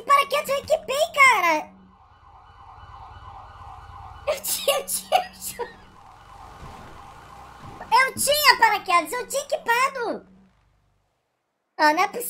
de paraquedas, eu equipei, cara. Eu tinha, eu tinha... Eu tinha paraquedas, eu tinha equipado. Ah, não é possível.